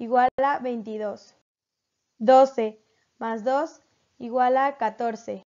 igual a 22. 12 más 2 igual a 14.